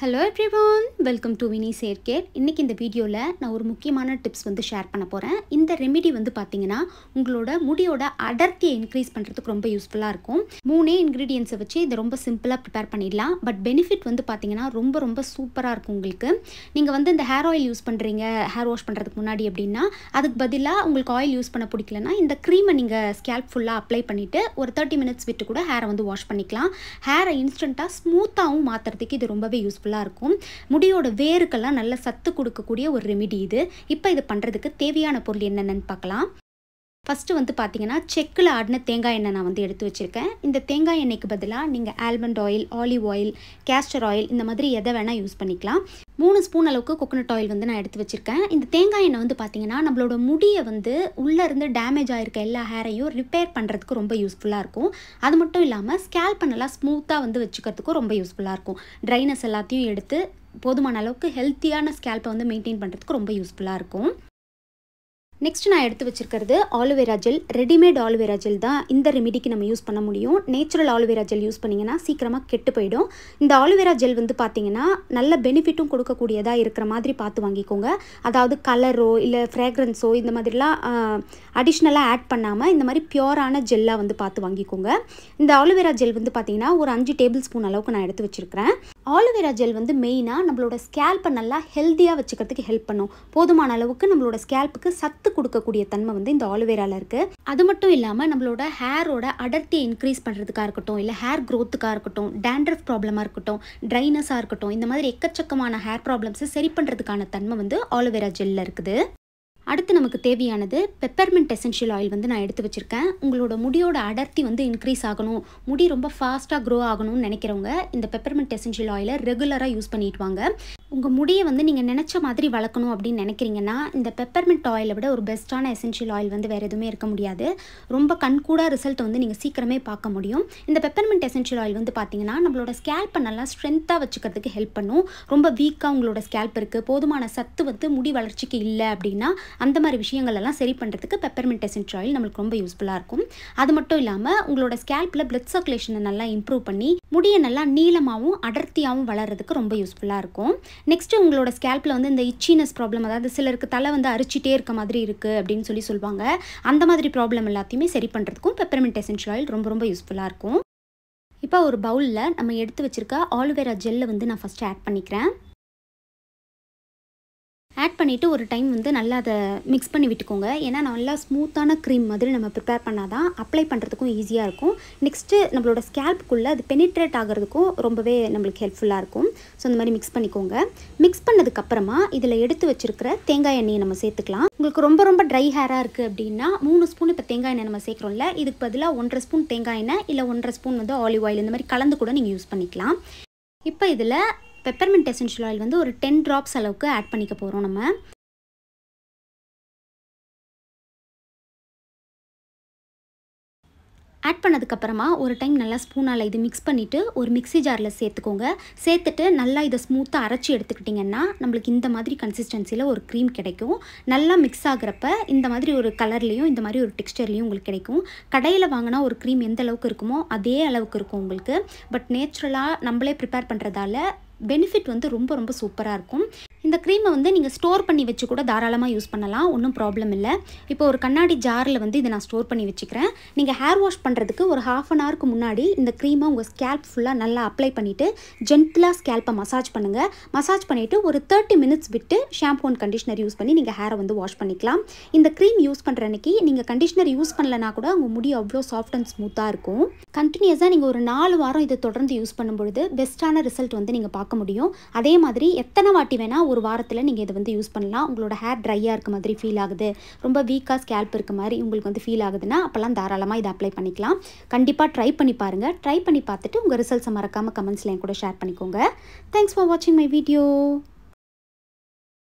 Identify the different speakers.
Speaker 1: hello everyone welcome to Vini சேர்கேர் இன்றைக்கி இந்த வீடியோவில் நான் ஒரு முக்கியமான டிப்ஸ் வந்து ஷேர் பண்ண போகிறேன் இந்த ரெமிடி வந்து பார்த்தீங்கன்னா உங்களோட முடியோட அடர்த்தியை இன்க்ரீஸ் பண்ணுறதுக்கு ரொம்ப யூஸ்ஃபுல்லாக இருக்கும் மூணே இன்க்ரீடியன்ஸை வச்சு இதை ரொம்ப சிம்பிளாக ப்ரிப்பேர் பண்ணிடலாம் பட் பெனிஃபிட் வந்து பார்த்தீங்கன்னா ரொம்ப ரொம்ப சூப்பராக இருக்கும் உங்களுக்கு நீங்கள் வந்து இந்த ஹேர் ஆயில் யூஸ் பண்ணுறீங்க ஹேர் வாஷ் பண்ணுறதுக்கு முன்னாடி அப்படின்னா அதுக்கு பதிலாக உங்களுக்கு ஆயில் யூஸ் பண்ண பிடிக்கலனா இந்த க்ரீமை நீங்கள் ஸ்கேல்ப் ஃபுல்லாக அப்ளை பண்ணிவிட்டு ஒரு தேர்ட்டி மினிட்ஸ் விட்டு கூட ஹேரை வந்து வாஷ் பண்ணிக்கலாம் ஹேரை இன்ஸ்டண்ட்டாக ஸ்மூத்தாகவும் மாற்றுறதுக்கு இது ரொம்பவே யூஸ் ஹெல்ப்ஃபுல்லாக இருக்கும் முடியோட வேருக்கெல்லாம் நல்ல சத்து கொடுக்கக்கூடிய ஒரு ரெமிடி இது இப்போ இது பண்ணுறதுக்கு தேவையான பொருள் என்னென்னு பார்க்கலாம் ஃபஸ்ட்டு வந்து பார்த்தீங்கன்னா செக்கில் ஆடின தேங்காய் எண்ணெய் நான் வந்து எடுத்து வச்சுருக்கேன் இந்த தேங்காய் எண்ணெய்க்கு பதிலாக நீங்கள் almond oil olive oil castor oil இந்த மாதிரி எதை வேணால் யூஸ் பண்ணிக்கலாம் மூணு ஸ்பூன் அளவுக்கு கொக்கனட் ஆயில் வந்து நான் எடுத்து வச்சுருக்கேன் இந்த தேங்காய் எண்ணெய் வந்து பார்த்திங்கன்னா நம்மளோட முடியை வந்து உள்ளேருந்து டேமேஜ் ஆகிருக்க எல்லா ஹேரையும் ரிப்பேர் பண்ணுறதுக்கு ரொம்ப யூஸ்ஃபுல்லாக இருக்கும் அது மட்டும் இல்லாமல் ஸ்கேல் பண்ணலாம் ஸ்மூத்தாக வந்து வச்சுக்கிறதுக்கும் ரொம்ப யூஸ்ஃபுல்லாக இருக்கும் ட்ரைனஸ் எல்லாத்தையும் எடுத்து போதுமான அளவுக்கு ஹெல்த்தியான ஸ்கேல்பை வந்து மெயின்டைன் பண்ணுறதுக்கு ரொம்ப யூஸ்ஃபுல்லாக இருக்கும் நெக்ஸ்ட் நான் எடுத்து வச்சுருக்கிறது aloe vera gel readymade aloe vera gel தான் இந்த ரெமிடிக்கு நம்ம யூஸ் பண்ண முடியும் நேச்சுரல் ஆலோவேரா ஜெல் யூஸ் பண்ணிங்கன்னா சீக்கிரமாக கெட்டு போயிடும் இந்த ஆலுவேரா ஜெல் வந்து பார்த்திங்கன்னா நல்ல பெனிஃபிட்டும் கொடுக்கக்கூடியதாக இருக்கிற மாதிரி பார்த்து வாங்கிக்கோங்க அதாவது கலரோ இல்லை ஃப்ரேக்ரன்ஸோ இந்த மாதிரிலாம் அடிஷ்னலாக ஆட் பண்ணாமல் இந்த மாதிரி பியூரான ஜெல்லாக வந்து பார்த்து வாங்கிக்கோங்க இந்த ஆலோவேரா ஜெல் வந்து பார்த்திங்கன்னா ஒரு அஞ்சு டேபிள் ஸ்பூன் அளவுக்கு நான் எடுத்து வச்சுருக்கிறேன் ஆலோவேரா ஜெல் வந்து மெயினாக நம்மளோட ஸ்கேல்பை நல்லா ஹெல்த்தியாக வச்சுக்கிறதுக்கு ஹெல்ப் பண்ணும் போதுமான அளவுக்கு நம்மளோட ஸ்கேல்புக்கு சத்து கொடுக்கக்கூடிய தன்மை வந்து இந்த ஆலோவேராவில் இருக்குது அது மட்டும் இல்லாமல் நம்மளோட ஹேரோட அடர்த்தியை இன்க்ரீஸ் பண்ணுறதுக்காக இருக்கட்டும் இல்லை ஹேர் க்ரோத்துக்காக இருக்கட்டும் டேண்ட்ரஃப் ப்ராப்ளமாக இருக்கட்டும் ட்ரைனஸாக இருக்கட்டும் இந்த மாதிரி எக்கச்சக்கமான ஹேர் ப்ராப்ளம்ஸை சரி பண்ணுறதுக்கான தன்மை வந்து ஆலோவேரா ஜெல்லில் இருக்குது அடுத்து நமக்கு தேவையானது பெப்பர்மெண்ட் எசென்ஷியல் ஆயில் வந்து நான் எடுத்து வச்சுருக்கேன் உங்களோட முடியோட அடர்த்தி வந்து இன்க்ரீஸ் ஆகணும் முடி ரொம்ப ஃபாஸ்ட்டாக க்ரோ ஆகணும்னு நினைக்கிறவங்க இந்த பெப்பர்மெண்ட் எசென்ஷியல் ஆயிலை ரெகுலராக யூஸ் பண்ணிட்டு வாங்க உங்கள் முடியை வந்து நீங்கள் நினச்ச மாதிரி வளர்க்கணும் அப்படின்னு நினைக்கிறீங்கன்னா இந்த பெப்பர்மெண்ட் ஆயிலை விட ஒரு பெஸ்ட்டான எசென்ஷியல் ஆயில் வந்து வேறு எதுவுமே இருக்க முடியாது ரொம்ப கண்கூடாக ரிசல்ட் வந்து நீங்கள் சீக்கிரமே பார்க்க முடியும் இந்த பெப்பர்மெண்ட் எசென்ஷியல் ஆயில் வந்து பார்த்தீங்கன்னா நம்மளோட ஸ்கேல்ப் நல்லா ஸ்ட்ரென்த்தாக வச்சுக்கிறதுக்கு ஹெல்ப் பண்ணும் ரொம்ப வீக்காக உங்களோட ஸ்கேல்ப் இருக்குது போதுமான சத்து வந்து முடி வளர்ச்சிக்கு இல்லை அப்படின்னா அந்த மாதிரி விஷயங்கள் எல்லாம் சரி பண்ணுறதுக்கு பெப்பர்மெண்ட் எசென்ஷியல் ஆயில் நம்மளுக்கு ரொம்ப யூஸ்ஃபுல்லாக இருக்கும் அது மட்டும் இல்லாமல் உங்களோட ஸ்கேல்ப்பில் பிளட் சர்க்குலேஷனை நல்லா இம்ப்ரூவ் பண்ணி முடியை நல்லா நீளமாகவும் அடர்த்தியாகவும் வளர்கிறதுக்கு ரொம்ப யூஸ்ஃபுல்லாக இருக்கும் நெக்ஸ்ட்டு உங்களோட ஸ்கேல்பில் வந்து இந்த இச்சினஸ் ப்ராப்ளம் அதாவது சிலருக்கு தலை வந்து அரிச்சிட்டே இருக்க மாதிரி இருக்குது அப்படின்னு சொல்லி சொல்லுவாங்க அந்த மாதிரி ப்ராப்ளம் எல்லாத்தையுமே சரி பண்ணுறதுக்கும் பெப்பர்மெண்ட் எசென்ஷியல் ஆயில் ரொம்ப ரொம்ப யூஸ்ஃபுல்லாக இருக்கும் இப்போ ஒரு பவுலில் நம்ம எடுத்து வச்சுருக்க ஆலோவேரா ஜெல்லை வந்து நான் ஃபஸ்ட்டு ஆட் பண்ணிக்கிறேன் ஆட் பண்ணிவிட்டு ஒரு டைம் வந்து நல்லா அதை மிக்ஸ் பண்ணி விட்டுக்கோங்க ஏன்னா நல்லா ஸ்மூத்தான க்ரீம் மாதிரி நம்ம ப்ரிப்பேர் பண்ணால் தான் அப்ளை பண்ணுறதுக்கும் ஈஸியாக இருக்கும் நெக்ஸ்ட்டு நம்மளோட ஸ்கேல்புக்குள்ளே அது பெனிட்ரேட் ஆகிறதுக்கும் ரொம்பவே நம்மளுக்கு ஹெல்ப்ஃபுல்லாக இருக்கும் ஸோ அந்த மாதிரி மிக்ஸ் பண்ணிக்கோங்க மிக்ஸ் பண்ணதுக்கப்புறமா இதில் எடுத்து வச்சுருக்கிற தேங்காய் எண்ணெயை நம்ம சேர்த்துக்கலாம் உங்களுக்கு ரொம்ப ரொம்ப ட்ரை ஹேராக இருக்குது அப்படின்னா மூணு ஸ்பூன் இப்போ தேங்காய் எண்ணெய் நம்ம சேர்க்குறோம்ல இதுக்கு பதிலாக ஒன்றரை ஸ்பூன் தேங்காய் எண்ணெய் இல்லை ஒன்றரை ஸ்பூன் வந்து ஆலிவ் ஆயில் இந்த மாதிரி கலந்து கூட நீங்கள் யூஸ் பண்ணிக்கலாம் இப்போ இதில் பெப்பர்மெண்ட் எசென்ஷியல் ஆயில் வந்து ஒரு டென் ட்ராப்ஸ் அளவுக்கு ஆட் பண்ணிக்க போகிறோம் நம்ம ஆட் பண்ணதுக்கப்புறமா ஒரு டைம் நல்லா ஸ்பூனால் இது மிக்ஸ் பண்ணிவிட்டு ஒரு மிக்ஸி ஜாரில் சேர்த்துக்கோங்க சேர்த்துட்டு நல்லா இதை ஸ்மூத்தாக அரைச்சி எடுத்துக்கிட்டிங்கன்னா நம்மளுக்கு இந்த மாதிரி கன்சிஸ்டன்சியில் ஒரு க்ரீம் கிடைக்கும் நல்லா மிக்ஸ் ஆகிறப்ப இந்த மாதிரி ஒரு கலர்லேயும் இந்த மாதிரி ஒரு டெக்ஸ்டர்லேயும் உங்களுக்கு கிடைக்கும் கடையில் வாங்கினா ஒரு க்ரீம் எந்த அளவுக்கு இருக்குமோ அதே அளவுக்கு இருக்கும் உங்களுக்கு பட் நேச்சுரலாக நம்மளே ப்ரிப்பேர் பண்ணுறதால பெனிஃபிட் வந்து ரொம்ப ரொம்ப சூப்பராக இருக்கும் இந்த க்ரீமை வந்து நீங்கள் ஸ்டோர் பண்ணி வச்சு கூட தாராளமாக யூஸ் பண்ணலாம் ஒன்றும் ப்ராப்ளம் இல்லை இப்போ ஒரு கண்ணாடி ஜாரில் வந்து இதை நான் ஸ்டோர் பண்ணி வச்சுக்கிறேன் நீங்கள் ஹேர் வாஷ் பண்ணுறதுக்கு ஒரு ஹாஃப் அன் ஹவருக்கு முன்னாடி இந்த க்ரீமை உங்கள் ஸ்கேல்ப் ஃபுல்லாக நல்லா அப்ளை பண்ணிவிட்டு ஜென்டிலாக ஸ்கேல்ப்பை மசாஜ் பண்ணுங்கள் மசாஜ் பண்ணிவிட்டு ஒரு தேர்ட்டி மினிட்ஸ் விட்டு ஷாம்பூ அண்ட் கண்டிஷனர் யூஸ் பண்ணி நீங்கள் ஹேரை வந்து வாஷ் பண்ணிக்கலாம் இந்த க்ரீம் யூஸ் பண்ணுற அன்றைக்கி நீங்கள் கண்டிஷனர் யூஸ் பண்ணலனா கூட உங்கள் முடி அவ்வளோ சாஃப்ட் அண்ட் ஸ்மூத்தாக இருக்கும் கண்டினியூஸாக நீங்கள் ஒரு நாலு வாரம் இதை தொடர்ந்து யூஸ் பண்ணும்பொழுது பெஸ்ட்டான ரிசல்ட் வந்து நீங்கள் பார்க்க முடியும் அதே மாதிரி எத்தனை வாட்டி வேணால் ஒரு வாரத்தில் நீங்கள் இதை வந்து யூஸ் பண்ணலாம் உங்களோட ஹேர் ட்ரையாக இருக்க மாதிரி ஃபீல் ஆகுது ரொம்ப வீக்காக ஸ்கேல்ப் இருக்க மாதிரி உங்களுக்கு வந்து ஃபீல் ஆகுதுன்னா அப்போல்லாம் தாராளமாக இதை அப்ளை பண்ணிக்கலாம் கண்டிப்பாக ட்ரை பண்ணி பாருங்கள் ட்ரை பண்ணி பார்த்துட்டு உங்கள் ரிசல்ட்ஸை மறக்காமல் கமெண்ட்ஸில் என் கூட ஷேர் பண்ணிக்கோங்க தேங்க்ஸ் ஃபார் வாட்சிங் மை வீடியோ